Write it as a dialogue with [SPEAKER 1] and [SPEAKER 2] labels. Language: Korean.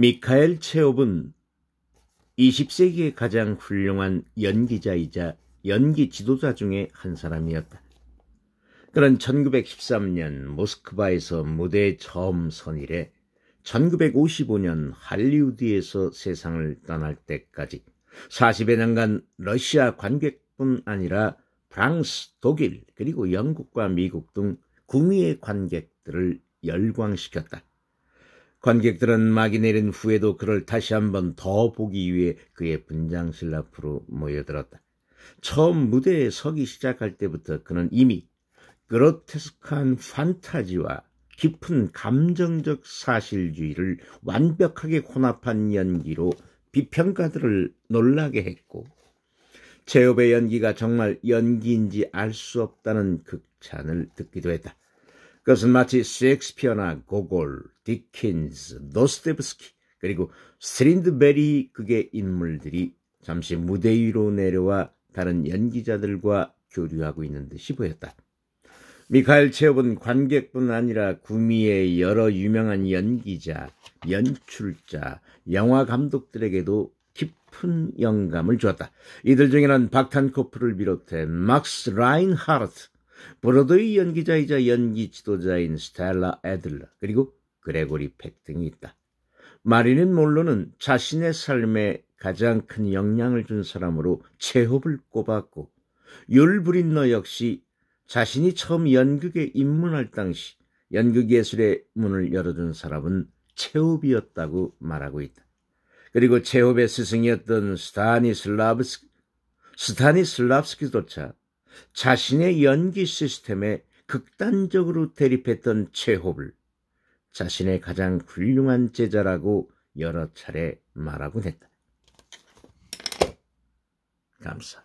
[SPEAKER 1] 미카엘 체홉은 20세기의 가장 훌륭한 연기자이자 연기 지도자 중에 한 사람이었다. 그는 1913년 모스크바에서 무대에 처음 선일해 1955년 할리우드에서 세상을 떠날 때까지 40여 년간 러시아 관객뿐 아니라 프랑스, 독일, 그리고 영국과 미국 등 구미의 관객들을 열광시켰다. 관객들은 막이 내린 후에도 그를 다시 한번 더 보기 위해 그의 분장실 앞으로 모여들었다. 처음 무대에 서기 시작할 때부터 그는 이미 그로테스크한 판타지와 깊은 감정적 사실주의를 완벽하게 혼합한 연기로 비평가들을 놀라게 했고 제업의 연기가 정말 연기인지 알 수 없다는 극찬을 듣기도 했다. 그것은 마치 셰익스피어나 고골, 디킨스, 노스테브스키 그리고 스린드베리 극의 인물들이 잠시 무대 위로 내려와 다른 연기자들과 교류하고 있는 듯이 보였다. 미카엘 체업은 관객뿐 아니라 구미의 여러 유명한 연기자, 연출자, 영화 감독들에게도 깊은 영감을 주었다. 이들 중에는 박탄코프를 비롯해 막스 라인하르트, 브로드의 연기자이자 연기 지도자인 스텔라 애들러 그리고 그레고리 팩 등이 있다. 마리는 몰로는 자신의 삶에 가장 큰 영향을 준 사람으로 체홉을 꼽았고 율브린너 역시 자신이 처음 연극에 입문할 당시 연극예술의 문을 열어준 사람은 체홉이었다고 말하고 있다. 그리고 체홉의 스승이었던 스타니슬라브스, 스타니슬라브스키조차 자신의 연기 시스템에 극단적으로 대립했던 체홉을 자신의 가장 훌륭한 제자라고 여러 차례 말하곤 했다. 감사.